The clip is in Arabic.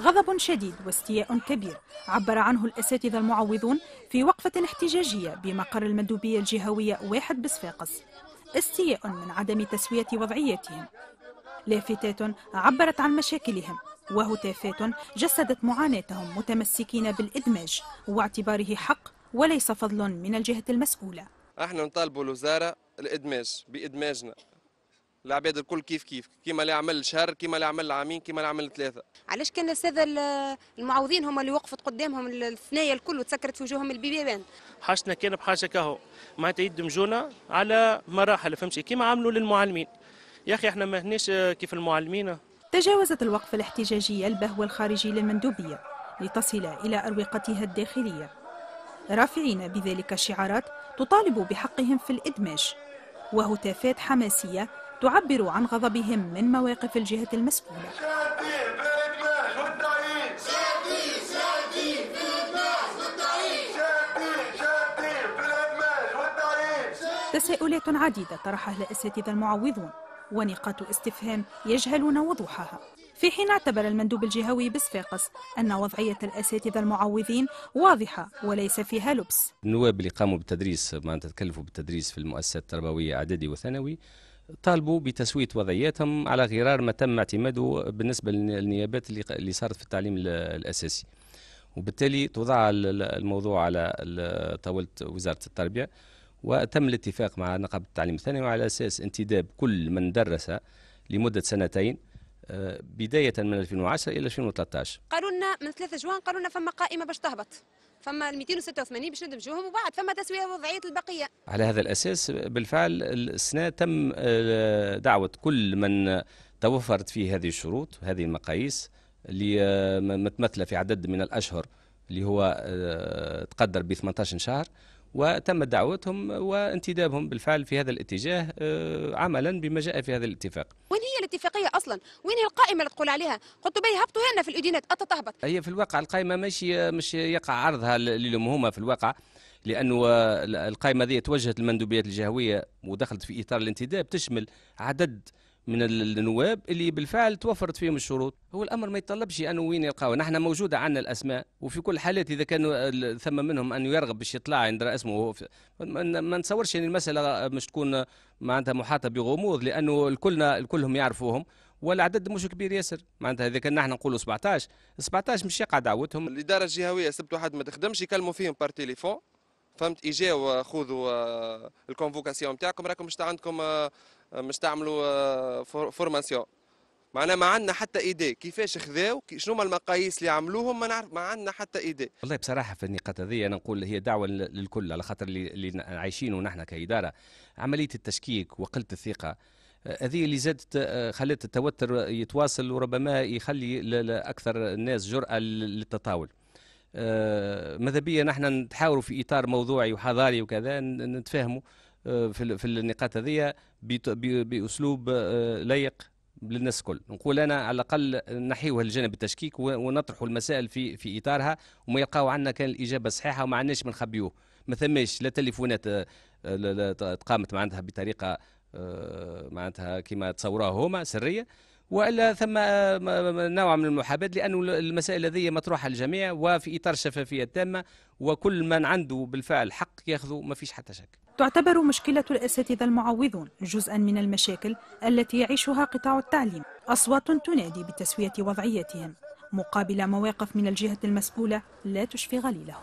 غضب شديد واستياء كبير عبر عنه الأساتذة المعوضون في وقفة احتجاجية بمقر المندوبية الجهوية واحد بصفاقس استياء من عدم تسوية وضعيتهم لافتات عبرت عن مشاكلهم وهتافات جسدت معاناتهم متمسكين بالإدماج واعتباره حق وليس فضل من الجهة المسؤولة احنا نطالبوا الوزارة الإدماج بإدماجنا العباد الكل كيف كيف كيما اللي عمل شهر كيما اللي عمل عامين كيما اللي عمل ثلاثه علاش كان الساده المعوضين هما اللي وقفت قدامهم الثنايا الكل وتسكرت وجوههم البيبان حاجتنا كان بحاجه كهو معناتها يدمجونا على مراحل فهمتي كيما عملوا للمعلمين يا اخي احنا ما هناش كيف المعلمين تجاوزت الوقفه الاحتجاجيه البهو الخارجي للمندوبيه لتصل الى اروقتها الداخليه رافعين بذلك شعارات تطالب بحقهم في الادماج وهتافات حماسيه تعبر عن غضبهم من مواقف الجهة المسؤولة تساؤلات عديدة طرحها الأساتذة المعوضون ونقاط استفهام يجهلون وضوحها في حين اعتبر المندوب الجهوي بصفاقس أن وضعية الأساتذة المعوضين واضحة وليس فيها لبس النواب اللي قاموا بالتدريس ما تكلفوا بالتدريس في المؤسسات التربوية إعدادي وثانوي طالبوا بتسويه وضعياتهم على غرار ما تم اعتماده بالنسبه للنيابات اللي صارت في التعليم الاساسي وبالتالي توضع الموضوع على طاوله وزاره التربيه وتم الاتفاق مع نقابه التعليم الثانوي على اساس انتداب كل من درس لمده سنتين بداية من 2010 إلى 2013 قالوا لنا من 3 جوان قالوا لنا فما قائمة باش تهبط فما 286 باش ندمجوهم وبعد فما تسويه وضعيه البقيه. على هذا الاساس بالفعل السنه تم آه، دعوه كل من توفرت فيه هذه الشروط هذه المقاييس اللي آه، متمثله في عدد من الاشهر اللي هو آه، تقدر ب 18 شهر وتمت دعوتهم وانتدابهم بالفعل في هذا الاتجاه آه، عملا بما جاء في هذا الاتفاق وين هي الاتفاقيه اصلا وين هي القائمه اللي تقول عليها قلت بي هبطوا هنا في الاذينات تهبط هي في الواقع القائمه ماشي مش يقع عرضها للمهمه في الواقع لانه القائمه هذه توجهت للمندوبيات الجهويه ودخلت في اطار الانتداب تشمل عدد من النواب اللي بالفعل توفرت فيهم الشروط هو الامر ما يتطلبش انه وين يلقاو نحن موجوده عندنا الاسماء وفي كل حالات اذا كان ثم منهم انه يرغب باش يطلع عند اسمه ما نتصورش ان المساله مش تكون معناتها محاطه بغموض لانه الكلنا الكلهم يعرفوهم والعدد مش كبير ياسر معناتها اذا كان نحن نقولوا 17 17 مش يقعد دعوتهم الاداره الجهويه سبت واحد ما تخدمش يكلموا فيهم بار تيليفون فهمت اجاو آه، خذوا آه، الكونفوكاسيون نتاعكم راكم مش عندكم آه، مش تعملوا آه، فورماسيون معناها ما عندنا حتى ايدي كيفاش خذاو شنو هما المقاييس اللي عملوهم ما نعرف ما عندنا حتى ايدي والله بصراحه في النقاط هذه انا نقول هي دعوه للكل على خاطر اللي عايشينه نحن كاداره عمليه التشكيك وقله الثقه آه، هذه اللي زادت آه، خلت التوتر يتواصل وربما يخلي اكثر الناس جراه للتطاول ماذا بيا نحن نتحاوروا في اطار موضوعي وحضاري وكذا نتفاهموا في في النقاط هذه باسلوب آه، لايق للناس الكل نقول انا على الاقل نحيوها الجانب التشكيك ونطرحوا المسائل في في اطارها وما يلقاو عندنا كان الاجابه صحيحه وما عندناش ما نخبيوه ما ثماش لا تليفونات آه، تقامت معناتها بطريقه آه، معناتها كما تصوروها هما سريه والا ثم نوع من المحاباه لانه المسائل هذه مطروحه للجميع وفي اطار الشفافيه التامه وكل من عنده بالفعل حق ياخذه ما فيش حتى شك تعتبر مشكلة الأساتذة المعوضون جزءا من المشاكل التي يعيشها قطاع التعليم أصوات تنادي بتسوية وضعيتهم مقابل مواقف من الجهة المسؤولة لا تشفي غليلهم